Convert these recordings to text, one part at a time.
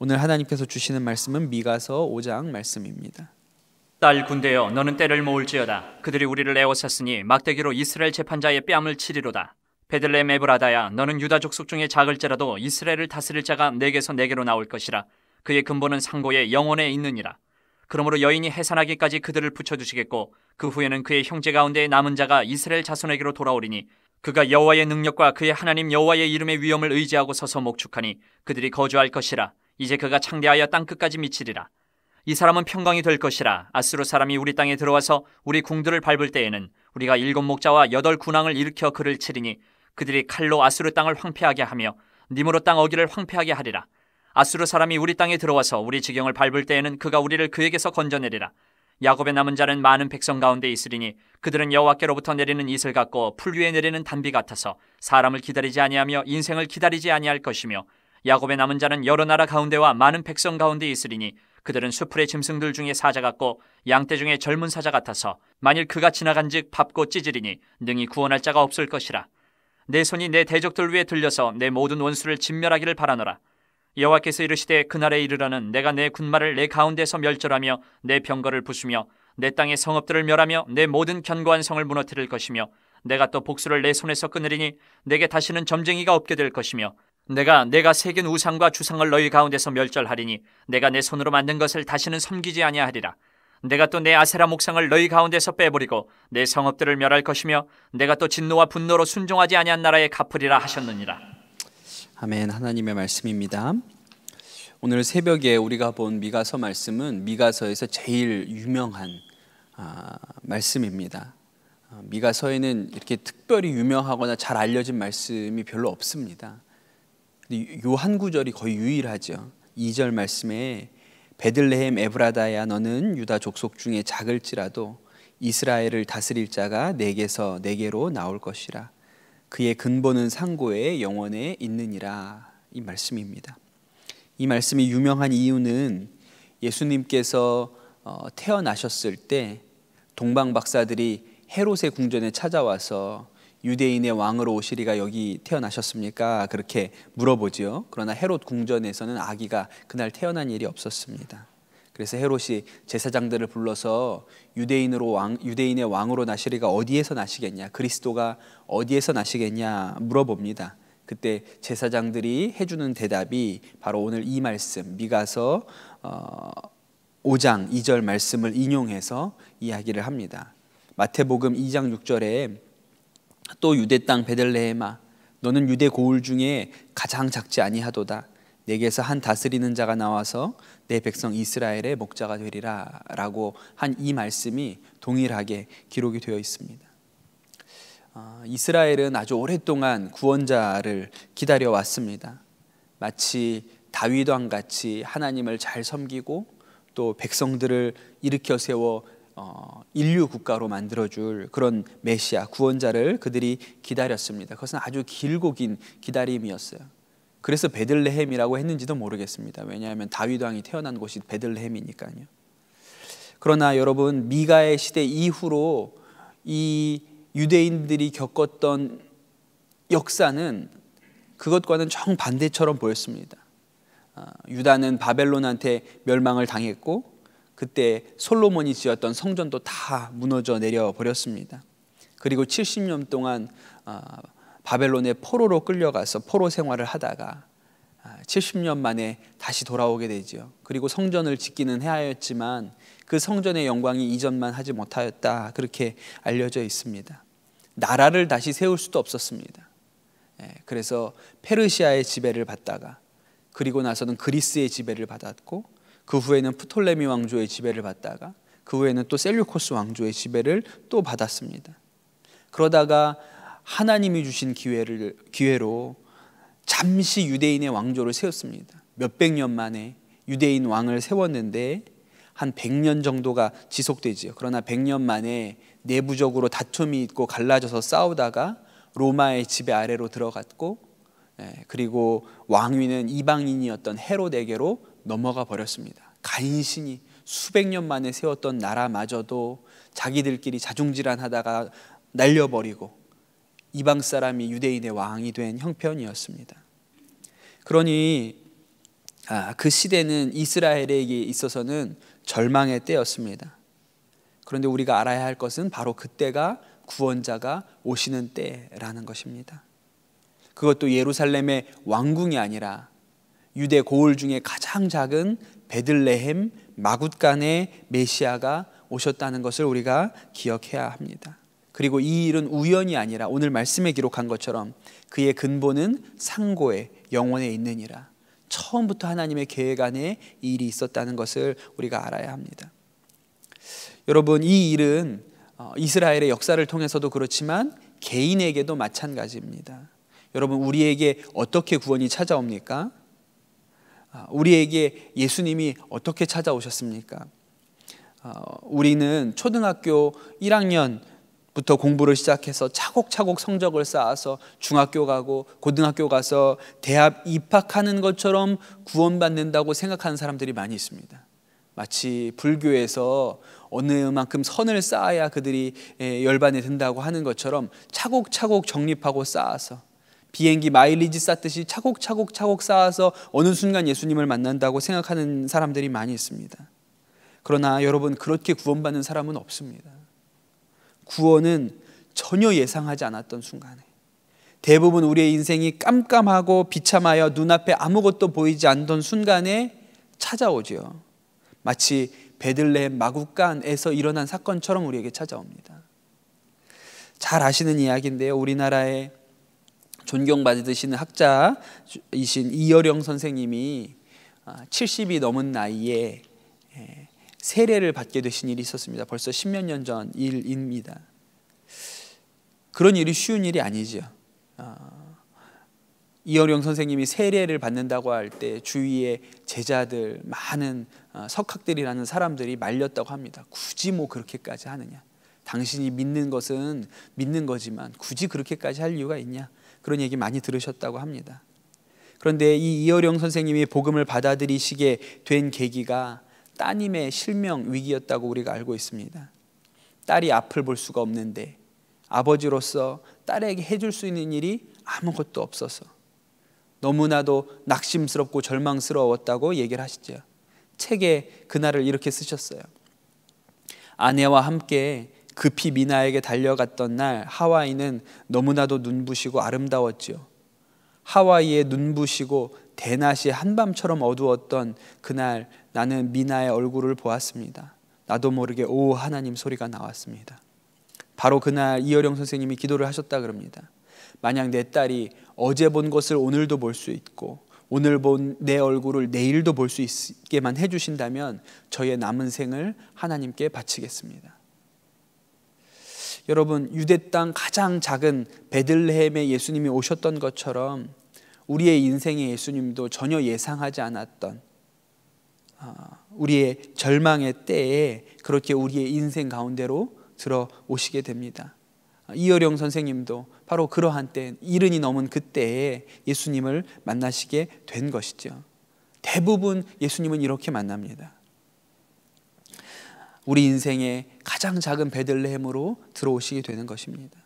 오늘 하나님께서 주시는 말씀은 미가서 5장 말씀입니다. 딸 군대여 너는 때를 모을지어다 그들이 우리를 애워쌌으니 막대기로 이스라엘 재판자의 뺨을 치리로다 베들레헴 에브라다야 너는 유다 족속 중에 작을지라도 이스라엘을 다스릴 자가 내게서 내게로 나올 것이라 그의 근본은 상고의 영혼에 있느니라 그러므로 여인이 해산하기까지 그들을 붙여주시겠고 그 후에는 그의 형제 가운데 남은 자가 이스라엘 자손에게로 돌아오리니 그가 여호와의 능력과 그의 하나님 여호와의 이름의 위엄을 의지하고 서서 목축하니 그들이 거주할 것이라 이제 그가 창대하여 땅 끝까지 미치리라. 이 사람은 평강이 될 것이라. 아수르 사람이 우리 땅에 들어와서 우리 궁들을 밟을 때에는 우리가 일곱 목자와 여덟 군왕을 일으켜 그를 치리니 그들이 칼로 아수르 땅을 황폐하게 하며 니므로 땅어귀를 황폐하게 하리라. 아수르 사람이 우리 땅에 들어와서 우리 지경을 밟을 때에는 그가 우리를 그에게서 건져내리라. 야곱의 남은 자는 많은 백성 가운데 있으리니 그들은 여호와께로부터 내리는 이슬 같고 풀 위에 내리는 단비 같아서 사람을 기다리지 아니하며 인생을 기다리지 아니할 것이며 야곱의 남은 자는 여러 나라 가운데와 많은 백성 가운데 있으리니 그들은 수풀의 짐승들 중에 사자 같고 양떼 중에 젊은 사자 같아서 만일 그가 지나간즉 밟고 찌질이니 능히 구원할 자가 없을 것이라 내 손이 내 대적들 위에 들려서 내 모든 원수를 진멸하기를 바라노라 여호와께서 이르시되 그날에 이르러는 내가 내 군마를 내 가운데서 멸절하며 내 병거를 부수며 내 땅의 성읍들을 멸하며 내 모든 견고한 성을 무너뜨릴 것이며 내가 또 복수를 내 손에서 끊으리니 내게 다시는 점쟁이가 없게 될 것이며 내가 내가 새긴 우상과 주상을 너희 가운데서 멸절하리니 내가 내 손으로 만든 것을 다시는 섬기지 아니하리라. 내가 또 내 아세라 목상을 너희 가운데서 빼버리고 내 성읍들을 멸할 것이며 내가 또 진노와 분노로 순종하지 아니한 나라에 갚으리라 하셨느니라. 아멘. 하나님의 말씀입니다. 오늘 새벽에 우리가 본 미가서 말씀은 미가서에서 제일 유명한 아, 말씀입니다. 아, 미가서에는 이렇게 특별히 유명하거나 잘 알려진 말씀이 별로 없습니다. 근데 요한 구절이 거의 유일하죠. 2절 말씀에 베들레헴 에브라다야 너는 유다 족속 중에 작을지라도 이스라엘을 다스릴 자가 내게서 내게로 나올 것이라 그의 근본은 상고의 영원에 있느니라 이 말씀입니다. 이 말씀이 유명한 이유는 예수님께서 어, 태어나셨을 때 동방 박사들이 헤롯의 궁전에 찾아와서 유대인의 왕으로 오시리가 여기 태어나셨습니까? 그렇게 물어보지요. 그러나 헤롯 궁전에서는 아기가 그날 태어난 일이 없었습니다. 그래서 헤롯이 제사장들을 불러서 유대인으로 왕, 유대인의 왕으로 나시리가 어디에서 나시겠냐? 그리스도가 어디에서 나시겠냐? 물어봅니다. 그때 제사장들이 해주는 대답이 바로 오늘 이 말씀 미가서 어, 5장 2절 말씀을 인용해서 이야기를 합니다. 마태복음 2장 6절에 또 유대 땅 베들레헴아 너는 유대 고울 중에 가장 작지 아니하도다 내게서 한 다스리는 자가 나와서 내 백성 이스라엘의 목자가 되리라라고 한 이 말씀이 동일하게 기록이 되어 있습니다. 어, 이스라엘은 아주 오랫동안 구원자를 기다려 왔습니다. 마치 다윗왕 같이 하나님을 잘 섬기고 또 백성들을 일으켜 세워 어, 인류 국가로 만들어줄 그런 메시아 구원자를 그들이 기다렸습니다. 그것은 아주 길고 긴 기다림이었어요. 그래서 베들레헴이라고 했는지도 모르겠습니다. 왜냐하면 다윗 왕이 태어난 곳이 베들레헴이니까요. 그러나 여러분 미가의 시대 이후로 이 유대인들이 겪었던 역사는 그것과는 정반대처럼 보였습니다. 어, 유다는 바벨론한테 멸망을 당했고 그때 솔로몬이 지었던 성전도 다 무너져 내려 버렸습니다. 그리고 70년 동안 어, 바벨론의 포로로 끌려가서 포로 생활을 하다가 70년 아, 만에 다시 돌아오게 되지 그리고 성전을 짓기는 하였지만 그 성전의 영광이 이전만 하지 못하였다. 그렇게 알려져 있습니다. 나라를 다시 세울 수도 없었습니다. 예, 그래서 페르시아의 지배를 받다가 그리고 나서는 그리스의 지배를 받았고 그 후에는 프톨레미 왕조의 지배를 받다가 그 후에는 또 셀류코스 왕조의 지배를 또 받았습니다. 그러다가 하나님이 주신 기회를 기회로 잠시 유대인의 왕조를 세웠습니다. 몇백 년 만에 유대인 왕을 세웠는데 한 100년 정도가 지속되지요. 그러나 100년 만에 내부적으로 다툼이 있고 갈라져서 싸우다가 로마의 지배 아래로 들어갔고 예, 그리고 왕위는 이방인이었던 헤롯에게로 넘어가 버렸습니다. 간신히 수백 년 만에 세웠던 나라마저도 자기들끼리 자중질환하다가 날려버리고 이방 사람이 유대인의 왕이 된 형편이었습니다. 그러니 아, 그 시대는 이스라엘에게 있어서는 절망의 때였습니다. 그런데 우리가 알아야 할 것은 바로 그때가 구원자가 오시는 때라는 것입니다. 그것도 예루살렘의 왕궁이 아니라 유대 고을 중에 가장 작은 베들레헴 마굿간의 메시아가 오셨다는 것을 우리가 기억해야 합니다. 그리고 이 일은 우연이 아니라 오늘 말씀에 기록한 것처럼 그의 근본은 상고의 영혼에 있느니라. 처음부터 하나님의 계획 안에 이 일이 있었다는 것을 우리가 알아야 합니다. 여러분 이 일은 어, 이스라엘의 역사를 통해서도 그렇지만 개인에게도 마찬가지입니다. 여러분 우리에게 어떻게 구원이 찾아옵니까? 아, 우리에게 예수님이 어떻게 찾아오셨습니까? 어, 우리는 초등학교 1학년 부터 공부를 시작해서 차곡차곡 성적을 쌓아서 중학교 가고 고등학교 가서 대학 입학하는 것처럼 구원받는다고 생각하는 사람들이 많이 있습니다. 마치 불교에서 어느 만큼 선을 쌓아야 그들이 예, 열반에 든다고 하는 것처럼 차곡차곡 정립하고 쌓아서 비행기 마일리지 쌓듯이 차곡차곡 차곡 쌓아서 어느 순간 예수님을 만난다고 생각하는 사람들이 많이 있습니다. 그러나 여러분 그렇게 구원받는 사람은 없습니다. 구원은 전혀 예상하지 않았던 순간에 대부분 우리의 인생이 깜깜하고 비참하여 눈앞에 아무것도 보이지 않던 순간에 찾아오지요. 마치 베들레헴 마구간에서 일어난 사건처럼 우리에게 찾아옵니다. 잘 아시는 이야기인데요. 우리나라에 존경받으시는 학자이신 이여령 선생님이 70이 아, 넘은 나이에 예, 세례를 받게 되신 일이 있었습니다. 벌써 십몇 년 전 일입니다. 그런 일이 쉬운 일이 아니죠. 아, 이어령 선생님이 세례를 받는다고 할 때 주위에 제자들 많은 어, 석학들이라는 사람들이 말렸다고 합니다. 굳이 뭐 그렇게까지 하느냐? 당신이 믿는 것은 믿는 거지만 굳이 그렇게까지 할 이유가 있냐? 그런 얘기 많이 들으셨다고 합니다. 그런데 이 이어령 선생님이 복음을 받아들이시게 된 계기가 따님의 실명 위기였다고 우리가 알고 있습니다. 딸이 앞을 볼 수가 없는데 아버지로서 딸에게 해줄 수 있는 일이 아무것도 없어서 너무나도 낙심스럽고 절망스러웠다고 얘기를 하시죠. 책에 그날을 이렇게 쓰셨어요. 아내와 함께 급히 미나에게 달려갔던 날 하와이는 너무나도 눈부시고 아름다웠지요. 하와이의 눈부시고 대낮이 한밤처럼 어두웠던 그날 나는 미나의 얼굴을 보았습니다. 나도 모르게 오 하나님 소리가 나왔습니다. 바로 그날 이어령 선생님이 기도를 하셨다 그럽니다. 만약 내 딸이 어제 본 것을 오늘도 볼 수 있고 오늘 본 내 얼굴을 내일도 볼 수 있게만 해주신다면 저의 남은 생을 하나님께 바치겠습니다. 여러분 유대 땅 가장 작은 베들레헴에 예수님이 오셨던 것처럼 우리의 인생에 예수님도 전혀 예상하지 않았던 아, 우리의 절망의 때에 그렇게 우리의 인생 가운데로 들어오시게 됩니다. 이어령 선생님도 바로 그러한 때, 이른이 넘은 그때에 예수님을 만나시게 된 것이죠. 대부분 예수님은 이렇게 만납니다. 우리 인생의 가장 작은 베들레헴으로 들어오시게 되는 것입니다.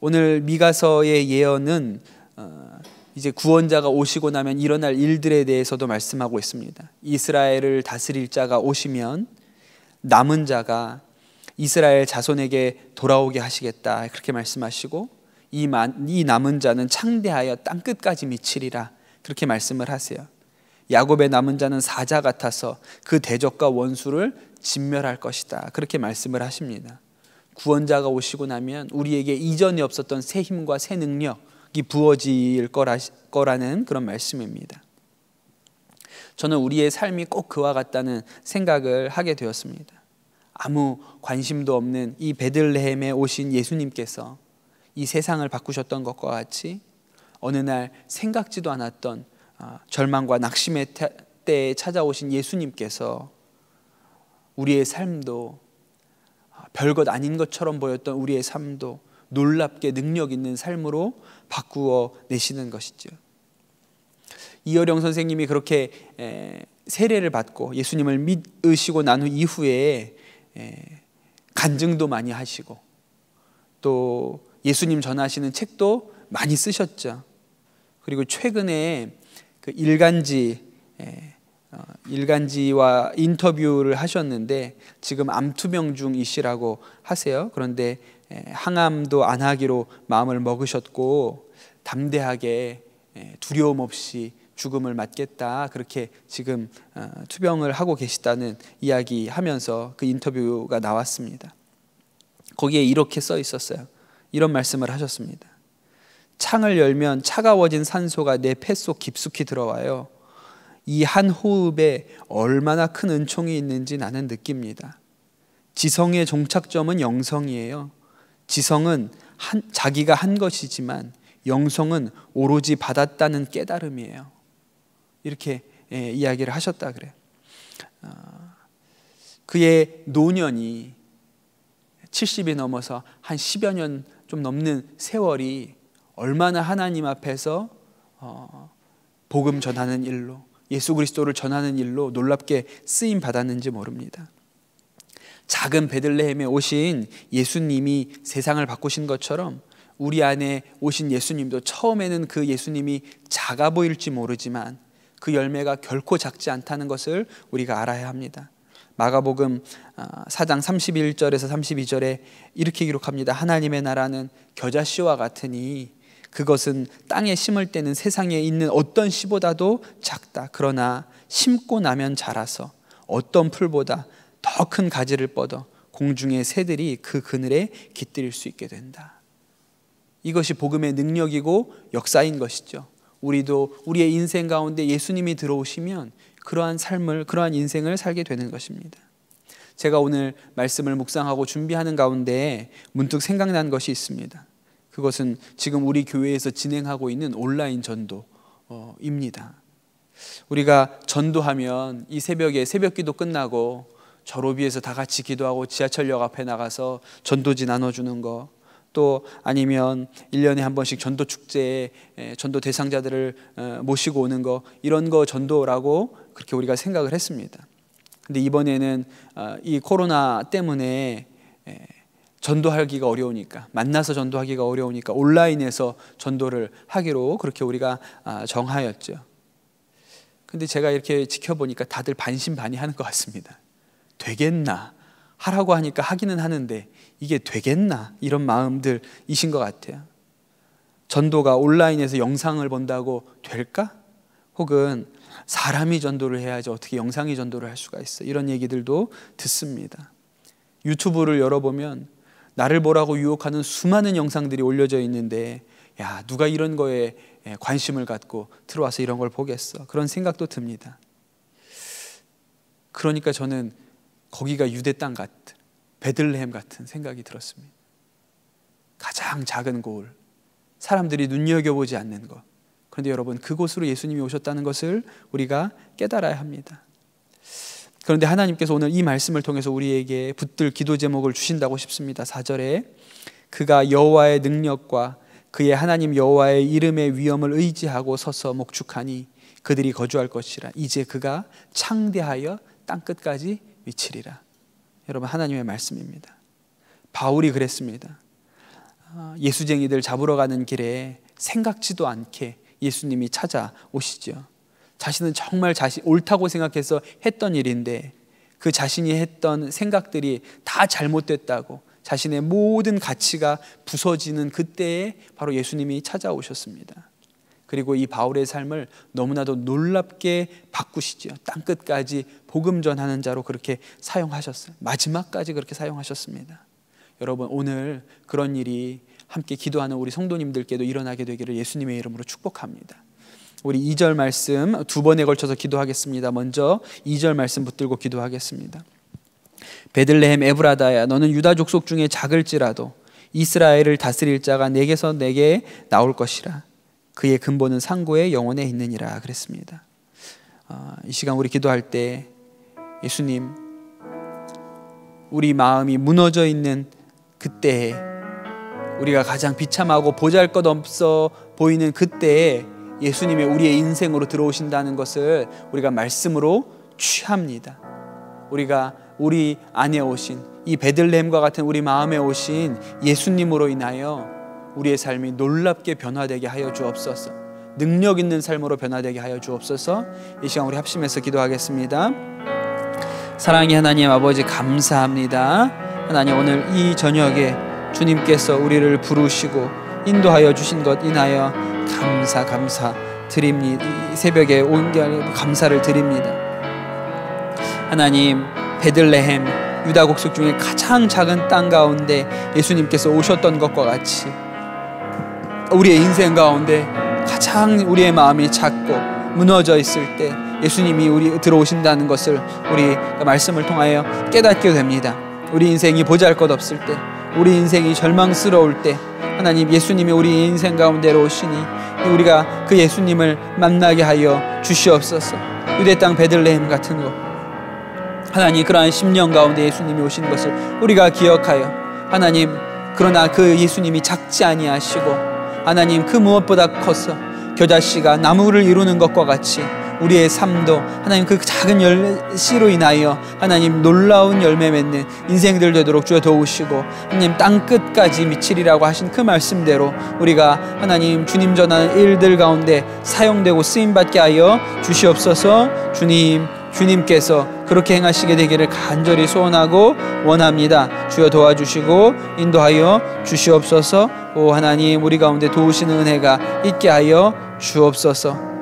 오늘 미가서의 예언은 어, 이제 구원자가 오시고 나면 일어날 일들에 대해서도 말씀하고 있습니다. 이스라엘을 다스릴 자가 오시면 남은 자가 이스라엘 자손에게 돌아오게 하시겠다 그렇게 말씀하시고 이, 이 남은 자는 창대하여 땅 끝까지 미치리라 그렇게 말씀을 하세요. 야곱의 남은 자는 사자 같아서 그 대적과 원수를 진멸할 것이다. 그렇게 말씀을 하십니다. 구원자가 오시고 나면 우리에게 이전에 없었던 새 힘과 새 능력이 부어질 거라는 그런 말씀입니다. 저는 우리의 삶이 꼭 그와 같다는 생각을 하게 되었습니다. 아무 관심도 없는 이 베들레헴에 오신 예수님께서 이 세상을 바꾸셨던 것과 같이 어느 날 생각지도 않았던 아, 절망과 낙심의 때에 찾아오신 예수님께서 우리의 삶도 아, 별것 아닌 것처럼 보였던 우리의 삶도 놀랍게 능력 있는 삶으로 바꾸어 내시는 것이죠. 이어령 선생님이 그렇게 세례를 받고 예수님을 믿으시고 난 후 이후에 간증도 많이 하시고 또 예수님 전하시는 책도 많이 쓰셨죠. 그리고 최근에 그 일간지 어, 일간지와 인터뷰를 하셨는데 지금 암투병 중이시라고 하세요. 그런데 예, 항암도 안 하기로 마음을 먹으셨고 담대하게 예, 두려움 없이 죽음을 맞겠다 그렇게 지금 어, 투병을 하고 계시다는 이야기 하면서 그 인터뷰가 나왔습니다. 거기에 이렇게 써 있었어요. 이런 말씀을 하셨습니다. 창을 열면 차가워진 산소가 내 폐 속 깊숙이 들어와요. 이한 호흡에 얼마나 큰 은총이 있는지 나는 느낍니다. 지성의 종착점은 영성이에요. 지성은 한, 자기가 한 것이지만 영성은 오로지 받았다는 깨달음이에요. 이렇게 예, 이야기를 하셨다 그래요. 어, 그의 노년이 70이 넘어서 한 10여 년 좀 넘는 세월이 얼마나 하나님 앞에서 어, 복음 전하는 일로 예수 그리스도를 전하는 일로 놀랍게 쓰임 받았는지 모릅니다. 작은 베들레헴에 오신 예수님이 세상을 바꾸신 것처럼 우리 안에 오신 예수님도 처음에는 그 예수님이 작아 보일지 모르지만 그 열매가 결코 작지 않다는 것을 우리가 알아야 합니다. 마가복음 4장 아, 31절에서 32절에 이렇게 기록합니다. 하나님의 나라는 겨자씨와 같으니 그것은 땅에 심을 때는 세상에 있는 어떤 씨보다도 작다. 그러나 심고 나면 자라서 어떤 풀보다 더 큰 가지를 뻗어 공중의 새들이 그 그늘에 깃들일 수 있게 된다. 이것이 복음의 능력이고 역사인 것이죠. 우리도 우리의 인생 가운데 예수님이 들어오시면 그러한 삶을 그러한 인생을 살게 되는 것입니다. 제가 오늘 말씀을 묵상하고 준비하는 가운데 문득 생각난 것이 있습니다. 그것은 지금 우리 교회에서 진행하고 있는 온라인 전도입니다. 어, 우리가 전도하면 이 새벽에 새벽 기도 끝나고 저로비에서 다 같이 기도하고 지하철역 앞에 나가서 전도지 나눠주는 거, 또 아니면 1년에 한 번씩 전도 축제에 전도 대상자들을 어, 모시고 오는 거, 이런 거 전도라고 그렇게 우리가 생각을 했습니다. 근데 이번에는 어, 이 코로나 때문에 전도하기가 어려우니까 만나서 전도하기가 어려우니까 온라인에서 전도를 하기로 그렇게 우리가 아, 정하였죠. 근데 제가 이렇게 지켜보니까 다들 반신반의하는 것 같습니다. 되겠나 하라고 하니까 하기는 하는데 이게 되겠나 이런 마음들이신 것 같아요. 전도가 온라인에서 영상을 본다고 될까? 혹은 사람이 전도를 해야지 어떻게 영상이 전도를 할 수가 있어? 이런 얘기들도 듣습니다. 유튜브를 열어보면 나를 보라고 유혹하는 수많은 영상들이 올려져 있는데 야 누가 이런 거에 관심을 갖고 들어와서 이런 걸 보겠어 그런 생각도 듭니다. 그러니까 저는 거기가 유대 땅 같은 베들레헴 같은 생각이 들었습니다. 가장 작은 고을 사람들이 눈여겨보지 않는 것 그런데 여러분 그곳으로 예수님이 오셨다는 것을 우리가 깨달아야 합니다. 그런데 하나님께서 오늘 이 말씀을 통해서 우리에게 붙들 기도 제목을 주신다고 싶습니다. 4절에 그가 여호와의 능력과 그의 하나님 여호와의 이름의 위엄을 의지하고 서서 목축하니 그들이 거주할 것이라 이제 그가 창대하여 땅 끝까지 미치리라. 여러분 하나님의 말씀입니다. 바울이 그랬습니다. 아, 예수쟁이들 잡으러 가는 길에 생각지도 않게 예수님이 찾아오시죠. 자신은 정말 자신 옳다고 생각해서 했던 일인데 그 자신이 했던 생각들이 다 잘못됐다고 자신의 모든 가치가 부서지는 그때에 바로 예수님이 찾아오셨습니다. 그리고 이 바울의 삶을 너무나도 놀랍게 바꾸시죠땅 끝까지 복음 전하는 자로 그렇게 사용하셨어요. 마지막까지 그렇게 사용하셨습니다. 여러분 오늘 그런 일이 함께 기도하는 우리 성도님들께도 일어나게 되기를 예수님의 이름으로 축복합니다. 우리 2절 말씀 두 번에 걸쳐서 기도하겠습니다. 먼저 2절 말씀 붙들고 기도하겠습니다. 베들레헴 에브라다야 너는 유다 족속 중에 작을지라도 이스라엘을 다스릴 자가 내게서 내게 나올 것이라 그의 근본은 상고의 영혼에 있느니라 그랬습니다. 어, 이 시간 우리 기도할 때 예수님 우리 마음이 무너져 있는 그때에 우리가 가장 비참하고 보잘것없어 보이는 그때에 예수님의 우리의 인생으로 들어오신다는 것을 우리가 말씀으로 취합니다. 우리가 우리 안에 오신 이 베들레헴과 같은 우리 마음에 오신 예수님으로 인하여 우리의 삶이 놀랍게 변화되게 하여 주옵소서. 능력 있는 삶으로 변화되게 하여 주옵소서. 이 시간 우리 합심해서 기도하겠습니다. 사랑의 하나님 아버지 감사합니다. 하나님 오늘 이 저녁에 주님께서 우리를 부르시고 인도하여 주신 것 인하여 감사 감사 드립니다. 새벽에 온게 감사를 드립니다. 하나님 베들레헴 유다 국속 중에 가장 작은 땅 가운데 예수님께서 오셨던 것과 같이 우리의 인생 가운데 가장 우리의 마음이 작고 무너져 있을 때 예수님이 우리 들어오신다는 것을 우리 말씀을 통하여 깨닫게 됩니다. 우리 인생이 보잘것 없을 때 우리 인생이 절망스러울 때 하나님 예수님이 우리 인생 가운데로 오시니 우리가 그 예수님을 만나게 하여 주시옵소서. 유대 땅 베들레헴 같은 곳 하나님 그러한 십년 가운데 예수님이 오신 것을 우리가 기억하여 하나님 그러나 그 예수님이 작지 아니하시고 하나님 그 무엇보다 커서 겨자씨가 나무를 이루는 것과 같이 우리의 삶도 하나님 그 작은 열 씨로 인하여 하나님 놀라운 열매 맺는 인생들 되도록 주여 도우시고 하나님 땅 끝까지 미치리라고 하신 그 말씀대로 우리가 하나님 주님 전하는 일들 가운데 사용되고 쓰임 받게 하여 주시옵소서 주님 주님께서 그렇게 행하시게 되기를 간절히 소원하고 원합니다. 주여 도와주시고 인도하여 주시옵소서. 오 하나님 우리 가운데 도우시는 은혜가 있게 하여 주옵소서.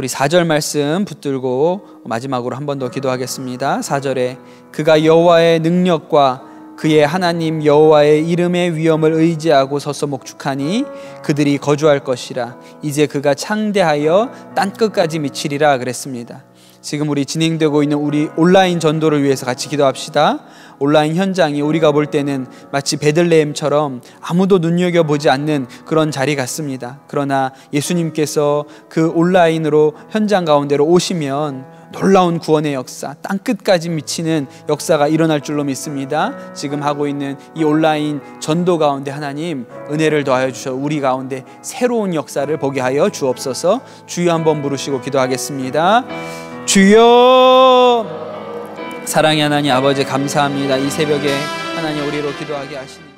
우리 4절 말씀 붙들고 마지막으로 한 번 더 기도하겠습니다. 4절에 그가 여호와의 능력과 그의 하나님 여호와의 이름의 위엄을 의지하고 서서 목축하니 그들이 거주할 것이라 이제 그가 창대하여 땅 끝까지 미치리라 그랬습니다. 지금 우리 진행되고 있는 우리 온라인 전도를 위해서 같이 기도합시다. 온라인 현장이 우리가 볼 때는 마치 베들레헴처럼 아무도 눈여겨보지 않는 그런 자리 같습니다. 그러나 예수님께서 그 온라인으로 현장 가운데로 오시면 놀라운 구원의 역사, 땅 끝까지 미치는 역사가 일어날 줄로 믿습니다. 지금 하고 있는 이 온라인 전도 가운데 하나님 은혜를 더하여 주셔 우리 가운데 새로운 역사를 보게 하여 주옵소서. 주여 한번 부르시고 기도하겠습니다. 주여 사랑의 하나님 아버지 감사합니다. 이 새벽에 하나님 우리로 기도하게 하시니